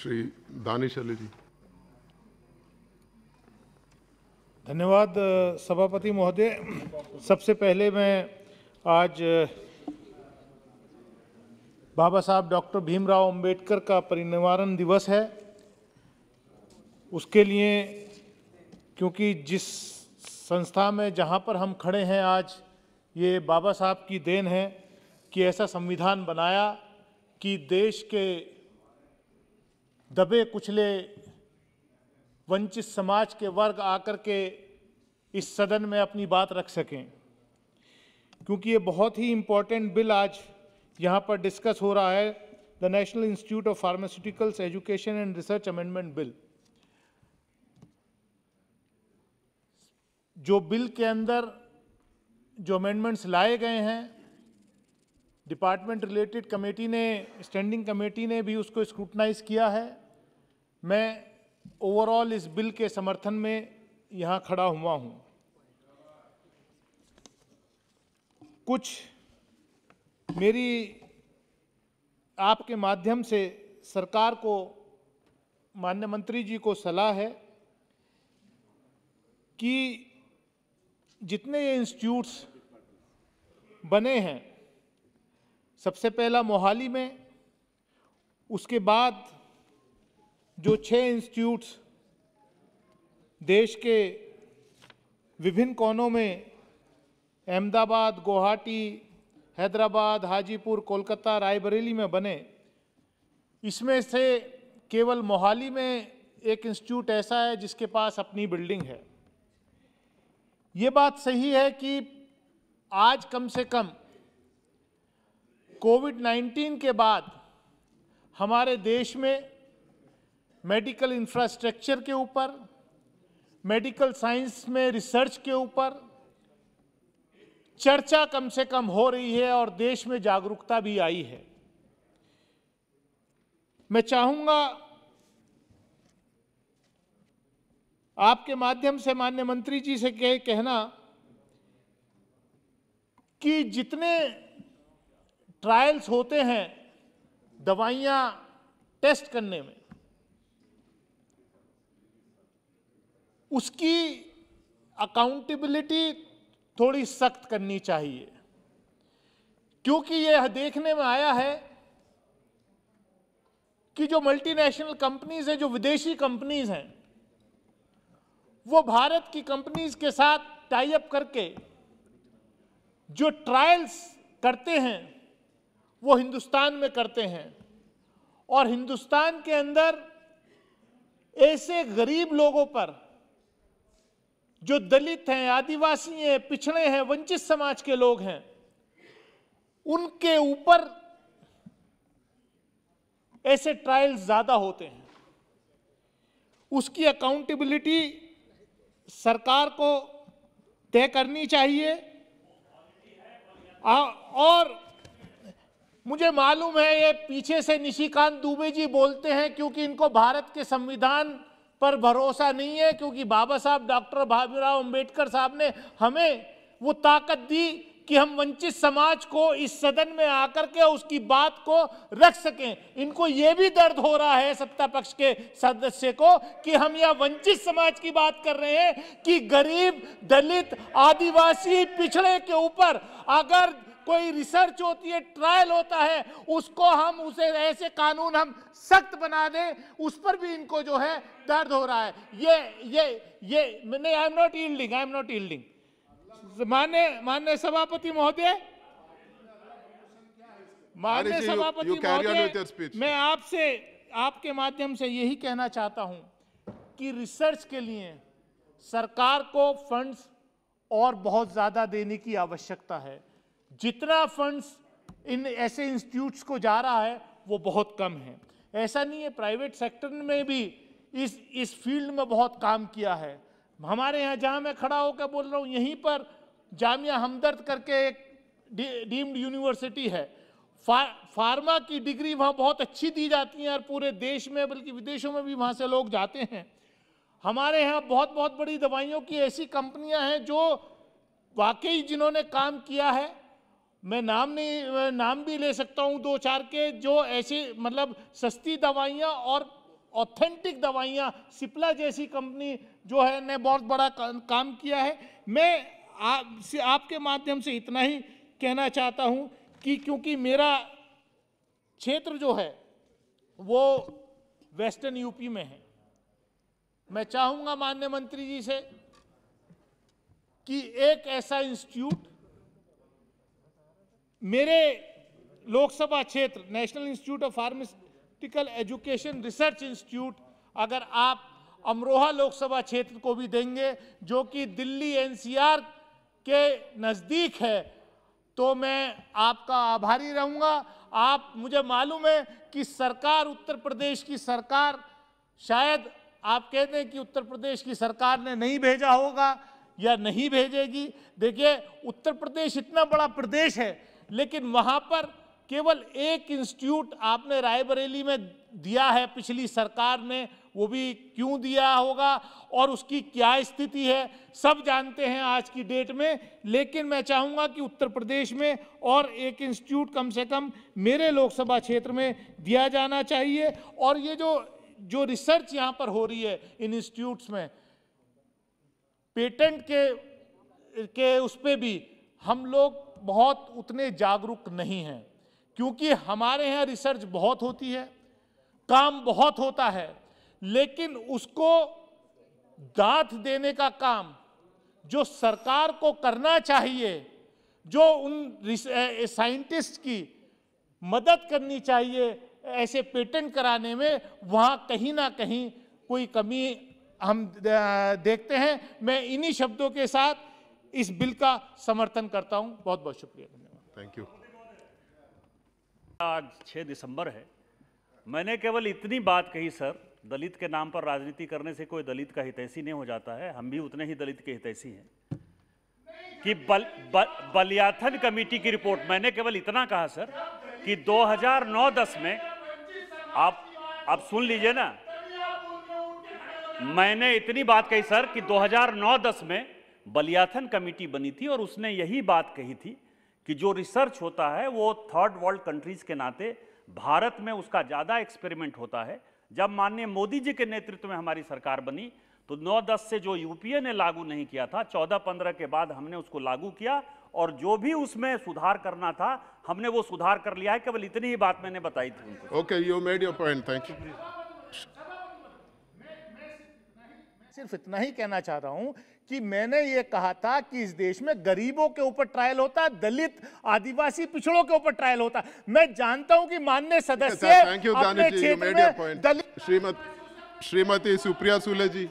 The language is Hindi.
श्री दानिश अली जी धन्यवाद सभापति महोदय सबसे पहले मैं आज बाबा साहब डॉक्टर भीमराव अंबेडकर का परिनिवारण दिवस है उसके लिए क्योंकि जिस संस्था में जहाँ पर हम खड़े हैं आज ये बाबा साहब की देन है कि ऐसा संविधान बनाया कि देश के दबे कुचले वंचित समाज के वर्ग आकर के इस सदन में अपनी बात रख सकें क्योंकि ये बहुत ही इम्पोर्टेंट बिल आज यहाँ पर डिस्कस हो रहा है the national institute of pharmaceuticals education and research amendment bill जो बिल के अंदर जो अमेंडमेंट्स लाए गए हैं डिपार्टमेंट रिलेटेड कमेटी ने स्टैंडिंग कमेटी ने भी उसको स्क्रूटनाइज किया है मैं ओवरऑल इस बिल के समर्थन में यहाँ खड़ा हुआ हूँ कुछ मेरी आपके माध्यम से सरकार को मान्य मंत्री जी को सलाह है कि जितने ये इंस्टीट्यूट्स बने हैं सबसे पहला मोहाली में उसके बाद जो छः इंस्टीट्यूट्स देश के विभिन्न कोनों में अहमदाबाद गुवाहाटी हैदराबाद हाजीपुर कोलकाता रायबरेली में बने इसमें से केवल मोहाली में एक इंस्टीट्यूट ऐसा है जिसके पास अपनी बिल्डिंग है ये बात सही है कि आज कम से कम कोविड 19 के बाद हमारे देश में मेडिकल इंफ्रास्ट्रक्चर के ऊपर मेडिकल साइंस में रिसर्च के ऊपर चर्चा कम से कम हो रही है और देश में जागरूकता भी आई है मैं चाहूंगा आपके माध्यम से मान्य मंत्री जी से कह, कहना कि जितने ट्रायल्स होते हैं दवाइयाँ टेस्ट करने में उसकी अकाउंटेबिलिटी थोड़ी सख्त करनी चाहिए क्योंकि यह देखने में आया है कि जो मल्टीनेशनल कंपनीज हैं जो विदेशी कंपनीज हैं वो भारत की कंपनीज के साथ टाई अप करके जो ट्रायल्स करते हैं वो हिंदुस्तान में करते हैं और हिंदुस्तान के अंदर ऐसे गरीब लोगों पर जो दलित हैं आदिवासी हैं पिछड़े हैं वंचित समाज के लोग हैं उनके ऊपर ऐसे ट्रायल ज्यादा होते हैं उसकी अकाउंटेबिलिटी सरकार को तय करनी चाहिए आ, और मुझे मालूम है ये पीछे से निशिकांत दुबे जी बोलते हैं क्योंकि इनको भारत के संविधान पर भरोसा नहीं है क्योंकि बाबा साहब डॉक्टर भीमराव अम्बेडकर साहब ने हमें वो ताकत दी कि हम वंचित समाज को इस सदन में आकर के उसकी बात को रख सकें इनको ये भी दर्द हो रहा है सत्ता पक्ष के सदस्य को कि हम यह वंचित समाज की बात कर रहे हैं कि गरीब दलित आदिवासी पिछड़े के ऊपर अगर कोई रिसर्च होती है ट्रायल होता है उसको हम उसे ऐसे कानून हम सख्त बना दें उस पर भी इनको जो है दर्द हो रहा है ये ये ये नहीं I am not yielding I am not yielding मान्य मान्य सभापति महोदय मान्य सभापति महोदय मैं आपसे आपके माध्यम से यही कहना चाहता हूं कि रिसर्च के लिए सरकार को फंड्स और बहुत ज़्यादा देने की आवश्यकता है जितना फंड्स इन ऐसे इंस्टीट्यूट्स को जा रहा है वो बहुत कम है ऐसा नहीं है प्राइवेट सेक्टर में भी इस इस फील्ड में बहुत काम किया है हमारे यहाँ जहाँ मैं खड़ा होकर बोल रहा हूँ यहीं पर जामिया हमदर्द करके एक डीम्ड यूनिवर्सिटी है फा, फार्मा की डिग्री वहाँ बहुत अच्छी दी जाती है और पूरे देश में बल्कि विदेशों में भी वहाँ से लोग जाते हैं हमारे यहाँ बहुत बहुत बड़ी दवाइयों की ऐसी कंपनियाँ हैं जो वाकई जिन्होंने काम किया है मैं नाम नहीं नाम भी ले सकता हूँ दो चार के जो ऐसी मतलब सस्ती दवाइयाँ और ऑथेंटिक दवाइयाँ सिप्ला जैसी कंपनी जो है ने बहुत बड़ा काम किया है मैं आपसे आपके माध्यम से इतना ही कहना चाहता हूँ कि क्योंकि मेरा क्षेत्र जो है वो वेस्टर्न यूपी में है मैं चाहूँगा माननीय मंत्री जी से कि एक ऐसा इंस्टीट्यूट मेरे लोकसभा क्षेत्र national institute of pharmaceutical education research institute अगर आप अमरोहा लोकसभा क्षेत्र को भी देंगे जो कि दिल्ली एनसीआर के नज़दीक है तो मैं आपका आभारी रहूँगा आप मुझे मालूम है कि सरकार उत्तर प्रदेश की सरकार शायद आप कहते हैं कि उत्तर प्रदेश की सरकार ने नहीं भेजा होगा या नहीं भेजेगी देखिए उत्तर प्रदेश इतना बड़ा प्रदेश है लेकिन वहाँ पर केवल एक इंस्टीट्यूट आपने रायबरेली में दिया है पिछली सरकार ने वो भी क्यों दिया होगा और उसकी क्या स्थिति है सब जानते हैं आज की डेट में लेकिन मैं चाहूँगा कि उत्तर प्रदेश में और एक इंस्टीट्यूट कम से कम मेरे लोकसभा क्षेत्र में दिया जाना चाहिए और ये जो जो रिसर्च यहाँ पर हो रही है इन इंस्टीट्यूट्स में पेटेंट के के उस पर भी हम लोग बहुत उतने जागरूक नहीं हैं क्योंकि हमारे यहाँ रिसर्च बहुत होती है काम बहुत होता है लेकिन उसको दाथ देने का काम जो सरकार को करना चाहिए जो उन साइंटिस्ट की मदद करनी चाहिए ऐसे पेटेंट कराने में वहाँ कहीं ना कहीं कोई कमी हम देखते हैं मैं इन्हीं शब्दों के साथ इस बिल का समर्थन करता हूं बहुत बहुत शुक्रिया धन्यवाद थैंक यू आज 6 दिसंबर है मैंने केवल इतनी बात कही सर दलित के नाम पर राजनीति करने से कोई दलित का हितैषी नहीं हो जाता है हम भी उतने ही दलित के हितैषी हैं कि बल, बल, बलियाथन कमेटी की रिपोर्ट मैंने केवल इतना कहा सर कि 2009-10 में आप आप सुन लीजिए ना मैंने इतनी बात कही सर कि 2009-10 में बलियाथन कमेटी बनी थी और उसने यही बात कही थी कि जो रिसर्च होता है वो थर्ड वर्ल्ड कंट्रीज़ के नाते भारत में उसका ज़्यादा एक्सपेरिमेंट होता है जब माननीय मोदी जी के नेतृत्व में हमारी सरकार बनी तो 9-10 से जो यूपीए ने लागू नहीं किया था 14-15 के बाद हमने उसको लागू किया और जो भी उसमें सुधार करना था हमने वो सुधार कर लिया है केवल इतनी ही बात मैंने बताई थी okay you made your point thank you सिर्फ इतना ही कहना चाह रहा हूं कि मैंने ये कहा था कि इस देश में गरीबों के ऊपर ट्रायल होता दलित आदिवासी पिछड़ों के ऊपर ट्रायल होता मैं जानता हूं कि मान्य सदस्य अपने श्रीमती सुप्रिया सुले जी